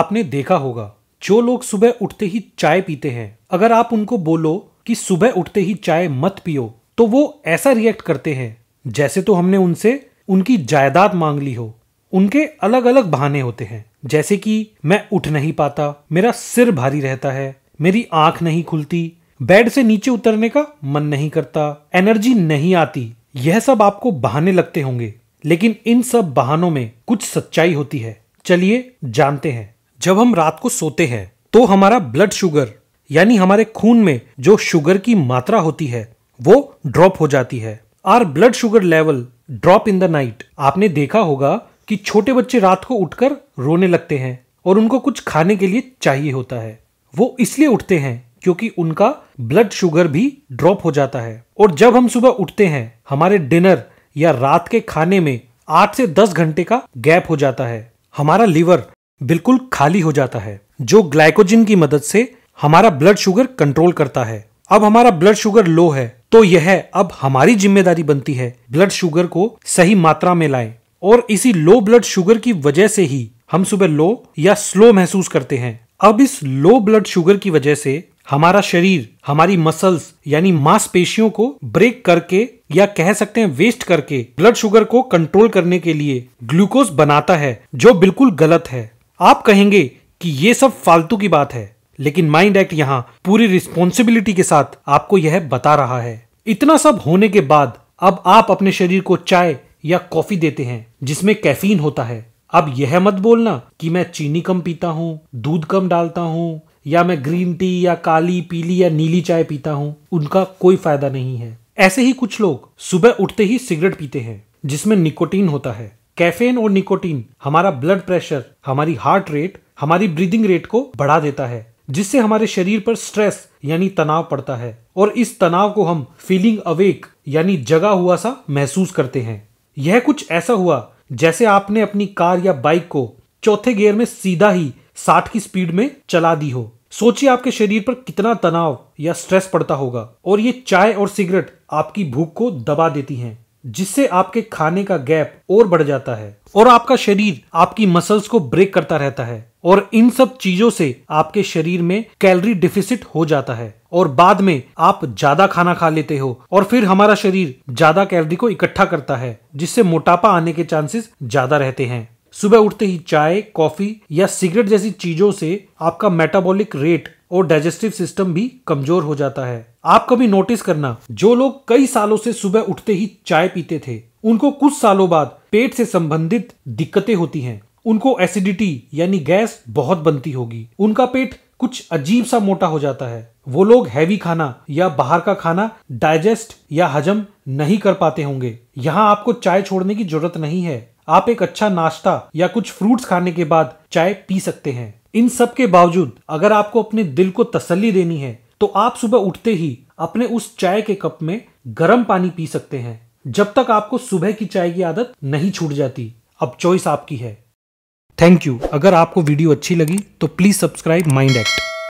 आपने देखा होगा जो लोग सुबह उठते ही चाय पीते हैं अगर आप उनको बोलो कि सुबह उठते ही चाय मत पियो तो वो ऐसा रिएक्ट करते हैं जैसे तो हमने उनसे उनकी जायदाद मांग ली हो उनके अलग अलग बहाने होते हैं जैसे कि मैं उठ नहीं पाता मेरा सिर भारी रहता है मेरी आंख नहीं खुलती बेड से नीचे उतरने का मन नहीं करता एनर्जी नहीं आती यह सब आपको बहाने लगते होंगे लेकिन इन सब बहानों में कुछ सच्चाई होती है चलिए जानते हैं जब हम रात को सोते हैं तो हमारा ब्लड शुगर यानी हमारे खून में जो शुगर की मात्रा होती है वो ड्रॉप हो जाती है are blood sugar level drop in the night आपने देखा होगा कि छोटे बच्चे रात को उठकर रोने लगते हैं और उनको कुछ खाने के लिए चाहिए होता है वो इसलिए उठते हैं क्योंकि उनका ब्लड शुगर भी ड्रॉप हो जाता है और जब हम सुबह उठते हैं हमारे डिनर या रात के खाने में आठ से दस घंटे का गैप हो जाता है हमारा लीवर बिल्कुल खाली हो जाता है जो ग्लाइकोजिन की मदद से हमारा ब्लड शुगर कंट्रोल करता है अब हमारा ब्लड शुगर लो है तो यह अब हमारी जिम्मेदारी बनती है ब्लड शुगर को सही मात्रा में लाएं और इसी लो ब्लड शुगर की वजह से ही हम सुबह लो या स्लो महसूस करते हैं अब इस लो ब्लड शुगर की वजह से हमारा शरीर हमारी मसल्स यानी मांसपेशियों को ब्रेक करके या कह सकते हैं वेस्ट करके ब्लड शुगर को कंट्रोल करने के लिए ग्लूकोज बनाता है जो बिल्कुल गलत है आप कहेंगे कि ये सब फालतू की बात है लेकिन माइंड एक्ट यहाँ पूरी रिस्पॉन्सिबिलिटी के साथ आपको यह बता रहा है इतना सब होने के बाद अब आप अपने शरीर को चाय या कॉफी देते हैं जिसमें कैफीन होता है अब यह मत बोलना कि मैं चीनी कम पीता हूँ दूध कम डालता हूँ या मैं ग्रीन टी या काली पीली या नीली चाय पीता हूँ उनका कोई फायदा नहीं है ऐसे ही कुछ लोग सुबह उठते ही सिगरेट पीते हैं जिसमें निकोटीन होता है कैफीन और निकोटीन हमारा ब्लड प्रेशर हमारी हार्ट रेट हमारी ब्रीदिंग रेट को बढ़ा देता है जिससे हमारे शरीर पर स्ट्रेस यानी तनाव पड़ता है और इस तनाव को हम फीलिंग अवेक यानी जगा हुआ सा महसूस करते हैं यह कुछ ऐसा हुआ जैसे आपने अपनी कार या बाइक को चौथे गियर में सीधा ही साठ की स्पीड में चला दी हो सोचिए आपके शरीर पर कितना तनाव या स्ट्रेस पड़ता होगा और ये चाय और सिगरेट आपकी भूख को दबा देती हैं जिससे आपके खाने का गैप और बढ़ जाता है और आपका शरीर आपकी मसल्स को ब्रेक करता रहता है और इन सब चीजों से आपके शरीर में कैलोरी डिफिसिट हो जाता है और बाद में आप ज्यादा खाना खा लेते हो और फिर हमारा शरीर ज्यादा कैलोरी को इकट्ठा करता है जिससे मोटापा आने के चांसेस ज्यादा रहते हैं सुबह उठते ही चाय कॉफी या सिगरेट जैसी चीजों से आपका मेटाबॉलिक रेट और डाइजेस्टिव सिस्टम भी कमजोर हो जाता है आप कभी नोटिस करना जो लोग कई सालों से सुबह उठते ही चाय पीते थे उनको कुछ सालों बाद पेट से संबंधित दिक्कतें होती हैं उनको एसिडिटी यानी गैस बहुत बनती होगी उनका पेट कुछ अजीब सा मोटा हो जाता है वो लोग हैवी खाना या बाहर का खाना डाइजेस्ट या हजम नहीं कर पाते होंगे यहाँ आपको चाय छोड़ने की जरूरत नहीं है आप एक अच्छा नाश्ता या कुछ फ्रूट्स खाने के बाद चाय पी सकते हैं इन सब के बावजूद अगर आपको अपने दिल को तसल्ली देनी है तो आप सुबह उठते ही अपने उस चाय के कप में गर्म पानी पी सकते हैं जब तक आपको सुबह की चाय की आदत नहीं छूट जाती अब चॉइस आपकी है थैंक यू अगर आपको वीडियो अच्छी लगी तो प्लीज़ सब्सक्राइब माइंड एक्ट